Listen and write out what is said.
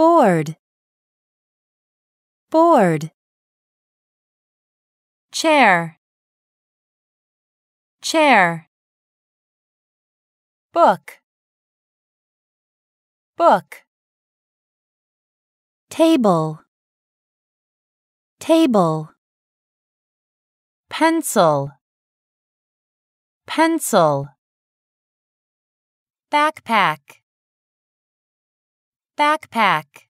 board board chair chair book book table table pencil pencil backpack Backpack